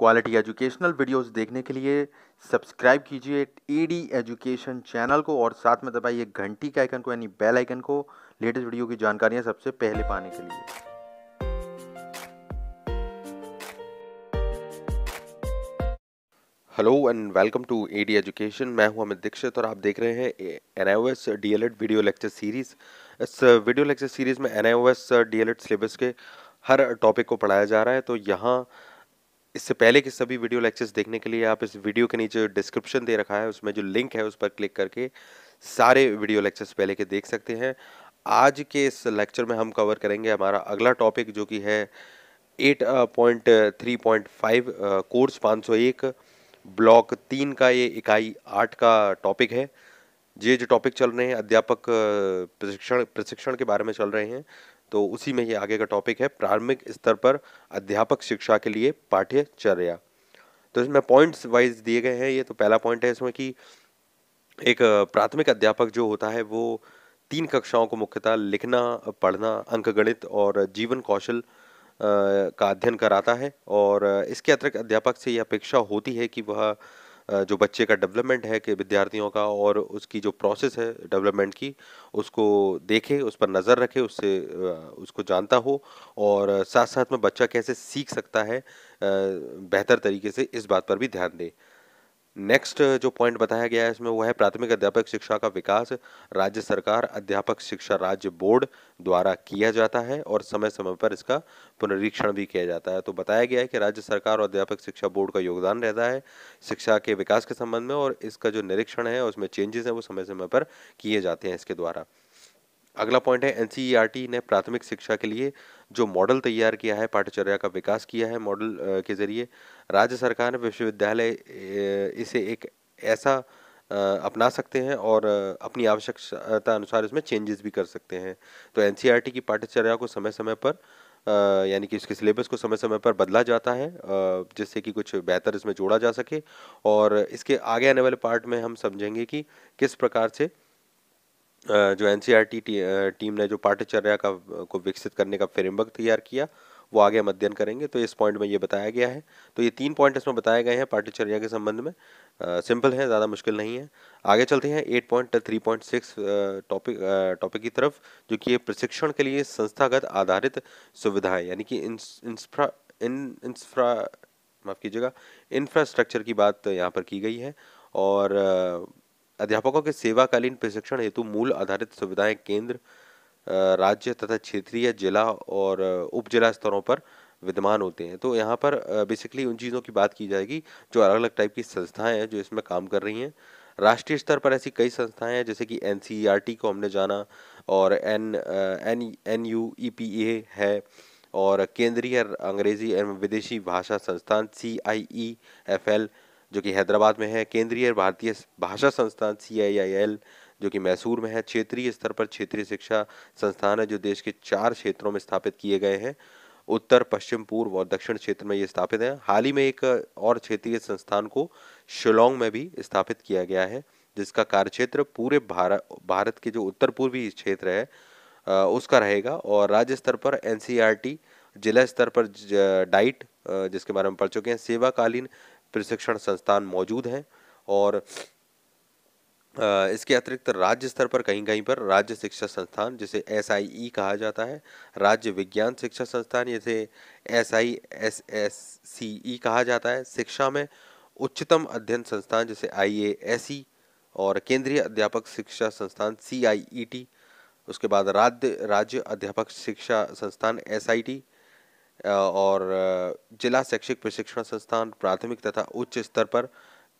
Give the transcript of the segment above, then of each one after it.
quality educational videos देखने के लिए सब्सक्राइब कीजिए ईडी एजुकेशन चैनल को और साथ में दबाइए घंटी के आइकन को यानी बेल आइकन को लेटेस्ट वीडियो की जानकारियां सबसे पहले पाने के लिए hello and welcome to ED education मैं हूं अमित दीक्षित और आप देख रहे हैं N I S D L Ed video lecture series इस वीडियो लेक्चर सीरीज़ में N I S D L Ed syllabus के हर टॉपिक को पढ़ाया जा रहा है तो यहाँ इससे पहले के सभी वीडियो लेक्चर्स देखने के लिए आप इस वीडियो के नीचे डिस्क्रिप्शन दे रखा है उसमें जो लिंक है उस पर क्लिक करके सारे वीडियो लेक्चर्स पहले के देख सकते हैं आज के इस लेक्चर में हम कवर करेंगे हमारा अगला टॉपिक जो कि है 8.3.5 कोर्स 501 ब्लॉक तीन का ये इकाई आठ का टॉपिक है ये जो टॉपिक चल रहे हैं अध्यापक प्रशिक्षण प्रशिक्षण के बारे में चल रहे हैं तो उसी में ही आगे का टॉपिक है प्रारंभिक स्तर पर अध्यापक शिक्षा के लिए पाठ्यचर्या तो इसमें पॉइंट्स वाइज दिए गए हैं ये तो पहला पॉइंट है इसमें कि एक प्राथमिक अध्यापक जो होता है वो तीन कक्षाओं को मुख्यतः लिखना पढ़ना अंकगणित और जीवन कौशल का अध्ययन कराता है और इसके अतिरिक्त अध्यापक से यह अपेक्षा होती है कि वह जो बच्चे का डेवलपमेंट है कि विद्यार्थियों का और उसकी जो प्रोसेस है डेवलपमेंट की उसको देखे उस पर नज़र रखे उससे उसको जानता हो और साथ साथ में बच्चा कैसे सीख सकता है बेहतर तरीके से इस बात पर भी ध्यान दे नेक्स्ट uh, जो पॉइंट बताया गया है इसमें वो है प्राथमिक अध्यापक शिक्षा का विकास राज्य सरकार अध्यापक शिक्षा राज्य बोर्ड द्वारा किया जाता है और समय समय पर इसका पुनरीक्षण भी किया जाता है तो बताया गया है कि राज्य सरकार और अध्यापक शिक्षा बोर्ड का योगदान रहता है शिक्षा के विकास के संबंध में और इसका जो निरीक्षण है उसमें चेंजेस हैं वो समय समय पर किए जाते हैं इसके द्वारा अगला पॉइंट है एनसीईआरटी e ने प्राथमिक शिक्षा के लिए जो मॉडल तैयार किया है पाठ्यचर्या का विकास किया है मॉडल के जरिए राज्य सरकार विश्वविद्यालय इसे एक ऐसा अपना सकते हैं और अपनी आवश्यकता अनुसार इसमें चेंजेस भी कर सकते हैं तो एन e की पाठ्यचर्या को समय समय पर यानी कि इसके सिलेबस को समय समय पर बदला जाता है जिससे कि कुछ बेहतर इसमें जोड़ा जा सके और इसके आगे आने वाले पार्ट में हम समझेंगे कि किस प्रकार से जो N C R T, team ने जो पाठ्यचर्या का को विकसित करने का फ्रेमवर्क तैयार किया वो आगे हम अध्ययन करेंगे तो इस पॉइंट में ये बताया गया है तो ये तीन पॉइंट इसमें बताए गए हैं पाठ्यचर्या के संबंध में आ, सिंपल है ज़्यादा मुश्किल नहीं है आगे चलते हैं eight point three point six topic topic की तरफ जो कि ये प्रशिक्षण के लिए संस्थागत आधारित सुविधाएं यानी कि इंफ्रा इन इंफ्रा माफ़ कीजिएगा इंफ्रास्ट्रक्चर की बात यहाँ पर की गई है और आ, अध्यापकों के सेवाकालीन प्रशिक्षण हेतु मूल आधारित सुविधाएं केंद्र राज्य तथा क्षेत्रीय जिला और उप जिला स्तरों पर विद्यमान होते हैं तो यहाँ पर बेसिकली उन चीज़ों की बात की जाएगी जो अलग अलग टाइप की संस्थाएं हैं जो इसमें काम कर रही हैं राष्ट्रीय स्तर पर ऐसी कई संस्थाएं हैं जैसे कि एन e को हमने जाना और N N N U E P A है और केंद्रीय अंग्रेजी एवं विदेशी भाषा संस्थान सी आई ई एफ एल जो कि हैदराबाद में है केंद्रीय भारतीय भाषा संस्थान सी जो कि मैसूर में है क्षेत्रीय स्तर पर क्षेत्रीय शिक्षा संस्थान है जो देश के चार क्षेत्रों में स्थापित किए गए हैं उत्तर पश्चिम पूर्व और दक्षिण क्षेत्र में ये स्थापित है हाल ही में एक और क्षेत्रीय संस्थान को शिलोंग में भी स्थापित किया गया है जिसका कार्यक्षेत्र पूरे भारत भारत के जो उत्तर पूर्वी क्षेत्र है उसका रहेगा और राज्य स्तर पर एन e जिला स्तर पर डाइट जिसके बारे में पढ़ चुके हैं सेवाकालीन प्रशिक्षण संस्थान मौजूद हैं और इसके अतिरिक्त राज्य स्तर पर कहीं कहीं पर राज्य शिक्षा संस्थान जिसे एस e कहा जाता है राज्य विज्ञान शिक्षा संस्थान जिसे S I S S C E कहा जाता है शिक्षा में उच्चतम अध्ययन संस्थान जिसे आई ए एस ई और केंद्रीय अध्यापक शिक्षा संस्थान सी आई ई टी उसके बाद राज्य राज्य अध्यापक शिक्षा संस्थान एस आई टी और जिला शैक्षिक प्रशिक्षण संस्थान प्राथमिक तथा उच्च स्तर पर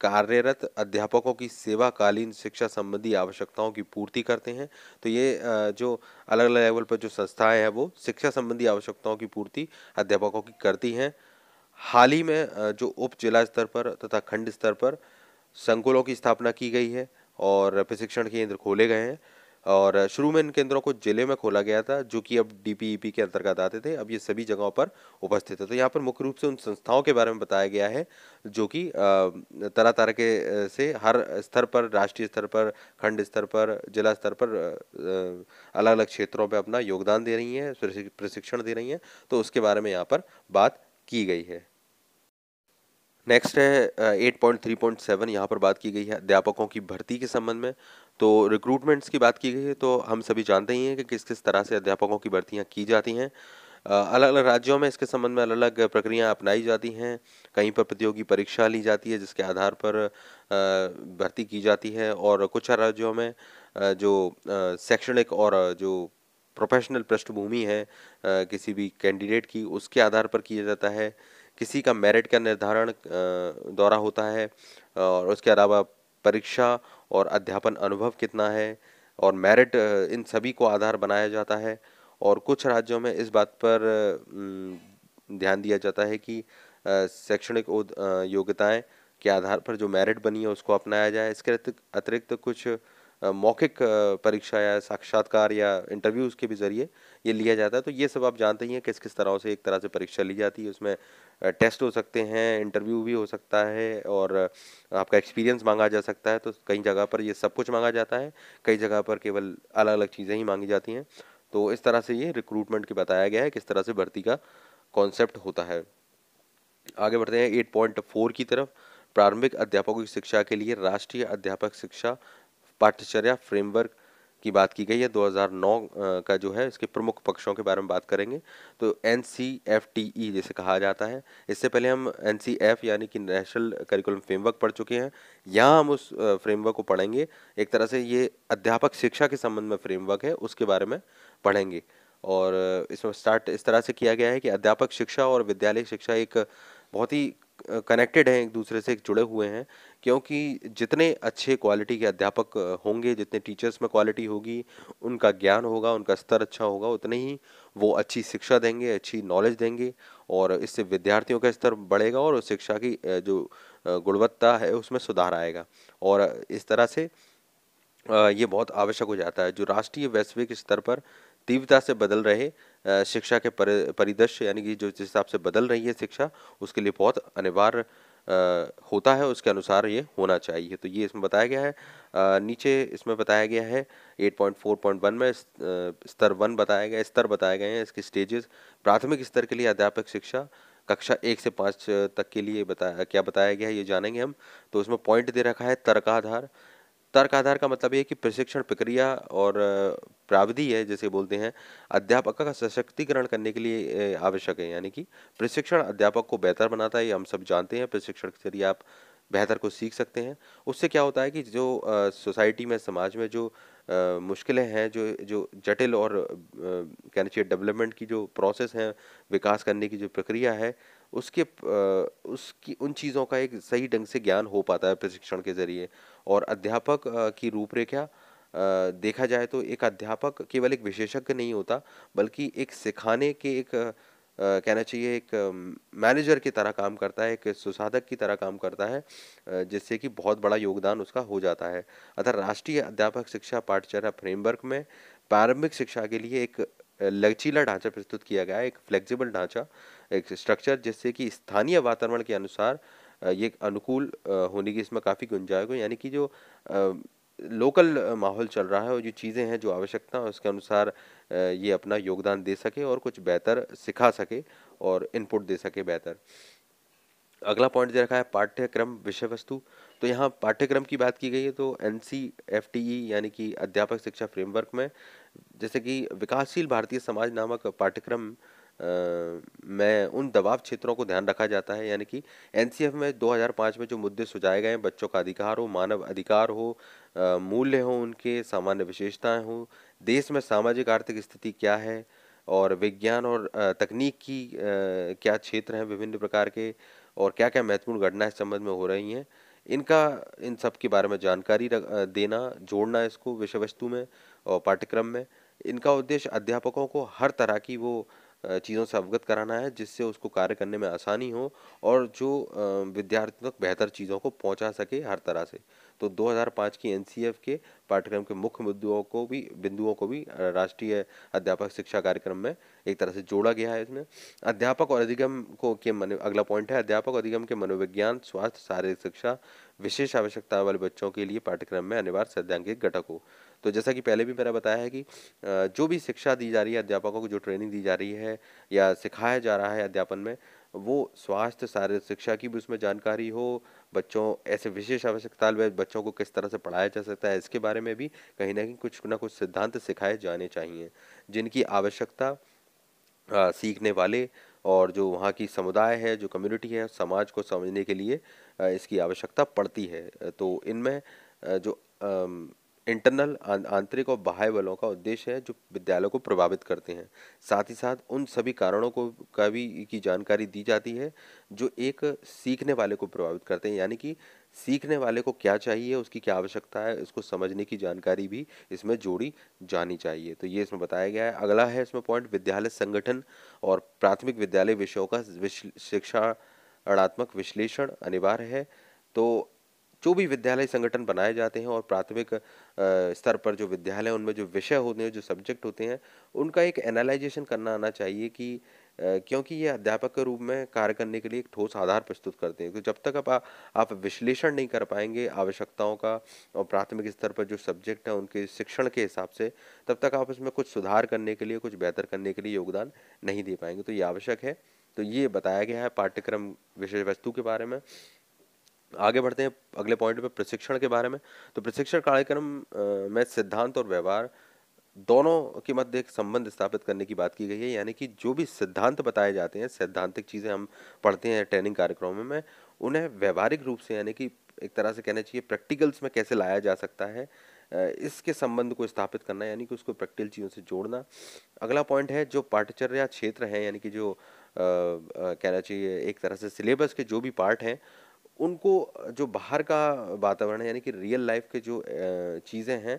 कार्यरत अध्यापकों की सेवाकालीन शिक्षा संबंधी आवश्यकताओं की पूर्ति करते हैं तो ये जो अलग अलग लेवल पर जो संस्थाएं हैं वो शिक्षा संबंधी आवश्यकताओं की पूर्ति अध्यापकों की करती हैं हाल ही में जो उप जिला स्तर पर तथा खंड स्तर पर संकुलों की स्थापना की गई है और प्रशिक्षण केंद्र खोले गए हैं और शुरू में इन केंद्रों को जिले में खोला गया था जो कि अब डीपीईपी e के अंतर्गत आते थे अब ये सभी जगहों पर उपस्थित है तो यहाँ पर मुख्य रूप से उन संस्थाओं के बारे में बताया गया है जो कि तरह तरह के से हर स्तर पर राष्ट्रीय स्तर पर खंड स्तर पर जिला स्तर पर अलग अलग क्षेत्रों पर अपना योगदान दे रही हैं प्रशिक्षण दे रही हैं तो उसके बारे में यहाँ पर बात की गई है नेक्स्ट है eight point point three seven यहाँ पर बात की गई है अध्यापकों की भर्ती के संबंध में तो रिक्रूटमेंट्स की बात की गई है तो हम सभी जानते ही हैं कि किस किस तरह से अध्यापकों की भर्तियाँ की जाती हैं अलग अलग राज्यों में इसके संबंध में अलग अलग प्रक्रियाएं अपनाई जाती हैं कहीं पर प्रतियोगी परीक्षा ली जाती है जिसके आधार पर भर्ती की जाती है और कुछ राज्यों में जो शैक्षणिक और जो प्रोफेशनल पृष्ठभूमि है किसी भी कैंडिडेट की उसके आधार पर किया जाता है किसी का मेरिट का निर्धारण दौरा होता है और उसके अलावा परीक्षा और अध्यापन अनुभव कितना है और मेरिट इन सभी को आधार बनाया जाता है और कुछ राज्यों में इस बात पर ध्यान दिया जाता है कि शैक्षणिक योग्यताएं के आधार पर जो मेरिट बनी है उसको अपनाया जाए इसके अतिरिक्त कुछ मौखिक परीक्षा या साक्षात्कार या इंटरव्यूज़ के भी ज़रिए ये लिया जाता है तो ये सब आप जानते ही हैं किस किस तरह से एक तरह से परीक्षा ली जाती है उसमें टेस्ट हो सकते हैं इंटरव्यू भी हो सकता है और आपका एक्सपीरियंस मांगा जा सकता है तो कई जगह पर ये सब कुछ मांगा जाता है कई जगह पर केवल अलग अलग चीज़ें ही मांगी जाती हैं तो इस तरह से ये रिक्रूटमेंट के बताया गया है किस तरह से भर्ती का कॉन्सेप्ट होता है आगे बढ़ते हैं एट पॉइंट फोर की तरफ प्रारंभिक अध्यापकों की शिक्षा के लिए राष्ट्रीय अध्यापक शिक्षा पाठ्यचर्या फ्रेमवर्क की बात की गई है 2009 का जो है इसके प्रमुख पक्षों के बारे में बात करेंगे तो एन e जिसे कहा जाता है इससे पहले हम एन यानी कि नेशनल करिकुलम फ्रेमवर्क पढ़ चुके हैं यहाँ हम उस फ्रेमवर्क को पढ़ेंगे एक तरह से ये अध्यापक शिक्षा के संबंध में फ्रेमवर्क है उसके बारे में पढ़ेंगे और इसमें स्टार्ट इस तरह से किया गया है कि अध्यापक शिक्षा और विद्यालय शिक्षा एक बहुत ही कनेक्टेड हैं एक दूसरे से एक जुड़े हुए हैं क्योंकि जितने अच्छे क्वालिटी के अध्यापक होंगे जितने टीचर्स में क्वालिटी होगी उनका ज्ञान होगा उनका स्तर अच्छा होगा उतने ही वो अच्छी शिक्षा देंगे अच्छी नॉलेज देंगे और इससे विद्यार्थियों का स्तर बढ़ेगा और शिक्षा की जो गुणवत्ता है उसमें सुधार आएगा और इस तरह से ये बहुत आवश्यक हो जाता है जो राष्ट्रीय वैश्विक स्तर पर तीव्रता से बदल रहे शिक्षा के परिदृश्य यानी कि जो जिस हिसाब से बदल रही है शिक्षा उसके लिए बहुत अनिवार्य होता है उसके अनुसार ये होना चाहिए तो ये इसमें बताया गया है आ, नीचे इसमें बताया गया है 8.4.1 में स्तर वन बताया गया स्तर बताए गए हैं इसके स्टेजेस प्राथमिक स्तर के लिए अध्यापक शिक्षा कक्षा एक से पाँच तक के लिए बताया क्या बताया गया है ये जानेंगे हम तो उसमें पॉइंट दे रखा है तर्काधार तर्क आधार का मतलब ये कि प्रशिक्षण प्रक्रिया और प्रावधि है जैसे बोलते हैं अध्यापक का सशक्तिकरण करने के लिए आवश्यक है यानी कि प्रशिक्षण अध्यापक को बेहतर बनाता है ये हम सब जानते हैं प्रशिक्षण के जरिए आप बेहतर को सीख सकते हैं उससे क्या होता है कि जो सोसाइटी में समाज में जो मुश्किलें हैं जो जो जटिल और कहना चाहिए डेवलपमेंट की जो प्रोसेस है विकास करने की जो प्रक्रिया है उसके उसकी उन चीज़ों का एक सही ढंग से ज्ञान हो पाता है प्रशिक्षण के ज़रिए और अध्यापक की रूपरेखा देखा जाए तो एक अध्यापक केवल एक विशेषज्ञ नहीं होता बल्कि एक सिखाने के एक कहना चाहिए एक मैनेजर की तरह काम करता है एक सुसाधक की तरह काम करता है जिससे कि बहुत बड़ा योगदान उसका हो जाता है अतः राष्ट्रीय अध्यापक शिक्षा पाठ्यचर्या फ्रेमवर्क में प्रारंभिक शिक्षा के लिए एक लचीला ढांचा प्रस्तुत किया गया है एक फ्लेक्सिबल ढांचा एक स्ट्रक्चर जिससे कि स्थानीय वातावरण के अनुसार ये अनुकूल होने की इसमें काफ़ी गुंजाइश हो यानी कि जो लोकल माहौल चल रहा है और जो चीज़ें हैं जो आवश्यकता है उसके अनुसार ये अपना योगदान दे सके और कुछ बेहतर सिखा सके और इनपुट दे सके बेहतर अगला पॉइंट दे रखा है पाठ्यक्रम विषय वस्तु तो यहाँ पाठ्यक्रम की बात की गई है तो एन e यानी कि अध्यापक शिक्षा फ्रेमवर्क में जैसे कि विकासशील भारतीय समाज नामक पाठ्यक्रम में उन दबाव क्षेत्रों को ध्यान रखा जाता है यानी कि एन में 2005 में जो मुद्दे सुझाए गए हैं बच्चों का अधिकार हो मानव अधिकार हो मूल्य हो उनके सामान्य विशेषताएं हो देश में सामाजिक आर्थिक स्थिति क्या है और विज्ञान और तकनीक की क्या क्षेत्र हैं विभिन्न प्रकार के और क्या क्या महत्वपूर्ण घटना इस संबंध में हो रही हैं इनका इन सब के बारे में जानकारी रख, देना जोड़ना इसको विषय वस्तु में और पाठ्यक्रम में इनका उद्देश्य अध्यापकों को हर तरह की वो चीज़ों से अवगत कराना है जिससे उसको कार्य करने में आसानी हो और जो विद्यार्थियों तक बेहतर चीज़ों को पहुंचा सके हर तरह से तो 2005 की एनसीएफ के पाठ्यक्रम के मुख्य मुद्दों को भी बिंदुओं को भी राष्ट्रीय अध्यापक शिक्षा कार्यक्रम में एक तरह से जोड़ा गया है इसमें अध्यापक और अधिगम को के मन अगला पॉइंट है अध्यापक अधिगम के मनोविज्ञान स्वास्थ्य शारीरिक शिक्षा विशेष आवश्यकता वाले बच्चों के लिए पाठ्यक्रम में अनिवार्य सैद्धांतिक घटक हो तो जैसा कि पहले भी मेरा बताया है कि जो भी शिक्षा दी जा रही है अध्यापकों को जो ट्रेनिंग दी जा रही है या सिखाया जा रहा है अध्यापन में वो स्वास्थ्य शारीरिक शिक्षा की भी उसमें जानकारी हो बच्चों ऐसे विशेष आवश्यकता वाले बच्चों को किस तरह से पढ़ाया जा सकता है इसके बारे में भी कहीं ना कहीं कुछ ना कुछ सिद्धांत सिखाए जाने चाहिए जिनकी आवश्यकता सीखने वाले और जो वहाँ की समुदाय है जो कम्युनिटी है समाज को समझने के लिए इसकी आवश्यकता पड़ती है तो इनमें जो इंटरनल आंतरिक और बाह्य बलों का उद्देश्य है जो विद्यालयों को प्रभावित करते हैं साथ ही साथ उन सभी कारणों को का भी की जानकारी दी जाती है जो एक सीखने वाले को प्रभावित करते हैं यानी कि सीखने वाले को क्या चाहिए उसकी क्या आवश्यकता है इसको समझने की जानकारी भी इसमें जोड़ी जानी चाहिए तो ये इसमें बताया गया है अगला है इसमें पॉइंट विद्यालय संगठन और प्राथमिक विद्यालय विषयों का अणात्मक विश्लेषण अनिवार्य है तो जो भी विद्यालय संगठन बनाए जाते हैं और प्राथमिक स्तर पर जो विद्यालय उनमें जो विषय होते हैं जो सब्जेक्ट होते हैं उनका एक एनालाइजेशन करना आना चाहिए कि क्योंकि ये अध्यापक के रूप में कार्य करने के लिए एक ठोस आधार प्रस्तुत करते हैं तो जब तक आप आप विश्लेषण नहीं कर पाएंगे आवश्यकताओं का और प्राथमिक स्तर पर जो सब्जेक्ट है उनके शिक्षण के हिसाब से तब तक आप इसमें कुछ सुधार करने के लिए कुछ बेहतर करने के लिए योगदान नहीं दे पाएंगे तो ये आवश्यक है तो ये बताया गया है पाठ्यक्रम विषय वस्तु के बारे में आगे बढ़ते हैं अगले पॉइंट पे प्रशिक्षण के बारे में तो प्रशिक्षण कार्यक्रम में सिद्धांत और व्यवहार दोनों के मध्य एक संबंध स्थापित करने की बात की गई है यानी कि जो भी सिद्धांत बताए जाते हैं सैद्धांतिक चीज़ें हम पढ़ते हैं ट्रेनिंग कार्यक्रमों में उन्हें व्यवहारिक रूप से यानी कि एक तरह से कहना चाहिए प्रैक्टिकल्स में कैसे लाया जा सकता है इसके संबंध को स्थापित करना यानी कि उसको प्रैक्टिकल चीज़ों से जोड़ना अगला पॉइंट है जो पाठचर्या क्षेत्र हैं यानी कि जो कहना चाहिए एक तरह से सिलेबस के जो भी पार्ट हैं उनको जो बाहर का वातावरण है यानी कि रियल लाइफ के जो चीज़ें हैं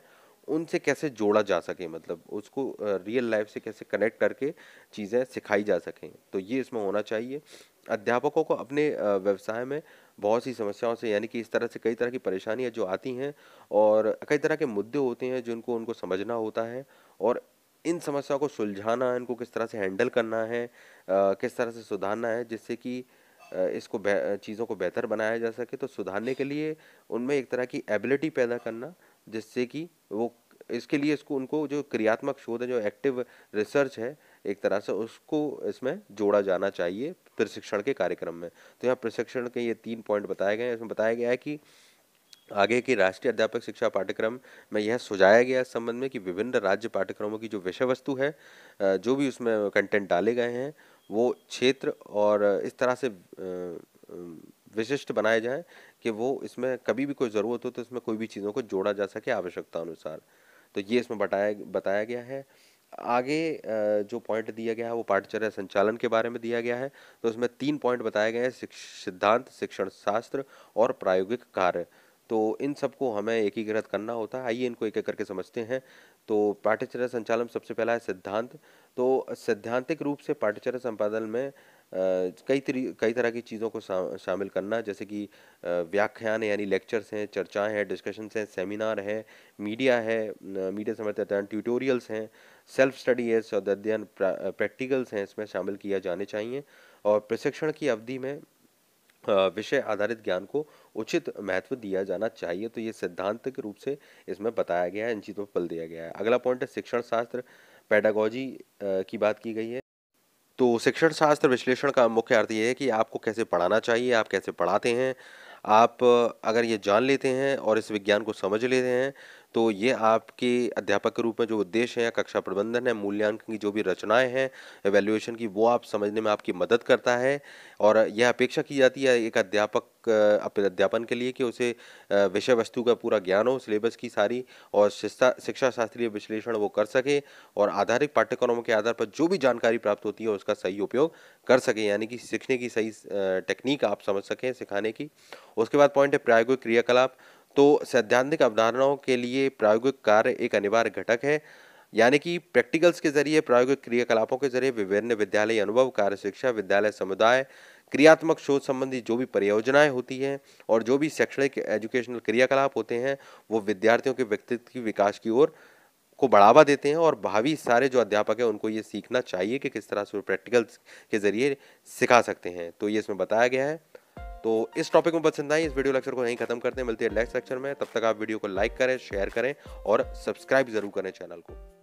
उनसे कैसे जोड़ा जा सके मतलब उसको रियल लाइफ से कैसे कनेक्ट करके चीज़ें सिखाई जा सकें तो ये इसमें होना चाहिए अध्यापकों को अपने व्यवसाय में बहुत सी समस्याओं से यानी कि इस तरह से कई तरह की परेशानियां जो आती हैं और कई तरह के मुद्दे होते हैं जिनको उनको समझना होता है और इन समस्याओं को सुलझाना इनको किस तरह से हैंडल करना है किस तरह से सुधारना है जिससे कि इसको चीज़ों को बेहतर बनाया जा सके तो सुधारने के लिए उनमें एक तरह की एबिलिटी पैदा करना जिससे कि वो इसके लिए इसको उनको जो क्रियात्मक शोध है जो एक्टिव रिसर्च है एक तरह से उसको इसमें जोड़ा जाना चाहिए प्रशिक्षण के कार्यक्रम में तो यहाँ प्रशिक्षण के ये तीन पॉइंट बताए गए हैं इसमें बताया गया है कि आगे की राष्ट्रीय अध्यापक शिक्षा पाठ्यक्रम में यह सुझाया गया इस संबंध में कि विभिन्न राज्य पाठ्यक्रमों की जो विषय वस्तु है जो भी उसमें कंटेंट डाले गए हैं वो क्षेत्र और इस तरह से विशिष्ट बनाए जाएं कि वो इसमें कभी भी कोई ज़रूरत हो तो इसमें कोई भी चीज़ों को जोड़ा जा सके आवश्यकता अनुसार तो ये इसमें बताया बताया गया है आगे जो पॉइंट दिया गया है वो पाठचर्या संचालन के बारे में दिया गया है तो उसमें तीन पॉइंट बताए गए हैं सिद्धांत शिक्षण शास्त्र और प्रायोगिक कार्य तो इन सबको हमें एकीकृत करना होता है आइए इनको एक एक करके समझते हैं तो पाठ्यचर्या संचालन सबसे पहला है सिद्धांत तो सिद्धांतिक रूप से पाठ्यचर्या संपादन में कई तरी कई तरह की चीज़ों को शा, शामिल करना जैसे कि व्याख्यान यानी लेक्चर्स हैं चर्चाएं हैं डिस्कशंस हैं सेमिनार हैं मीडिया है मीडिया समझते हैं मतलब ट्यूटोरियल्स हैं सेल्फ स्टडी है अध्ययन प्रैक्टिकल्स हैं इसमें शामिल किया जाने चाहिए और प्रशिक्षण की अवधि में विषय आधारित ज्ञान को उचित महत्व दिया जाना चाहिए तो ये सिद्धांत के रूप से इसमें बताया गया है इन चीज़ों पर बल दिया गया है अगला पॉइंट है शिक्षण शास्त्र पैडागोजी की बात की गई है तो शिक्षण शास्त्र विश्लेषण का मुख्य अर्थ ये है कि आपको कैसे पढ़ाना चाहिए आप कैसे पढ़ाते हैं आप अगर ये जान लेते हैं और इस विज्ञान को समझ लेते हैं तो ये आपके अध्यापक के रूप में जो उद्देश्य है या कक्षा प्रबंधन है मूल्यांकन की जो भी रचनाएं हैं एवेल्युएशन की वो आप समझने में आपकी मदद करता है और यह अपेक्षा की जाती है एक अध्यापक अध्यापन के लिए कि उसे विषय वस्तु का पूरा ज्ञान हो सिलेबस की सारी और शिक्षा शास्त्रीय विश्लेषण वो कर सके और आधारित पाठ्यक्रमों के आधार पर जो भी जानकारी प्राप्त होती है उसका सही उपयोग कर सकें यानी कि सीखने की सही टेक्निक आप समझ सकें सिखाने की उसके बाद पॉइंट है प्रायोगिक क्रियाकलाप तो सैद्धांतिक अवधारणाओं के लिए प्रायोगिक कार्य एक अनिवार्य घटक है यानी कि प्रैक्टिकल्स के जरिए प्रायोगिक क्रियाकलापों के जरिए विभिन्न विद्यालय अनुभव कार्य शिक्षा विद्यालय समुदाय क्रियात्मक शोध संबंधी जो भी परियोजनाएं होती हैं और जो भी शैक्षणिक एजुकेशनल क्रियाकलाप होते हैं वो विद्यार्थियों के व्यक्तित्व की विकास की ओर को बढ़ावा देते हैं और भावी सारे जो अध्यापक हैं उनको ये सीखना चाहिए कि किस तरह से वो प्रैक्टिकल्स के जरिए सिखा सकते हैं तो ये इसमें बताया गया है तो इस टॉपिक में पसंद आई इस वीडियो लेक्चर को यहीं खत्म करते हैं मिलते हैं नेक्स्ट लेक्चर में तब तक आप वीडियो को लाइक करें शेयर करें और सब्सक्राइब जरूर करें चैनल को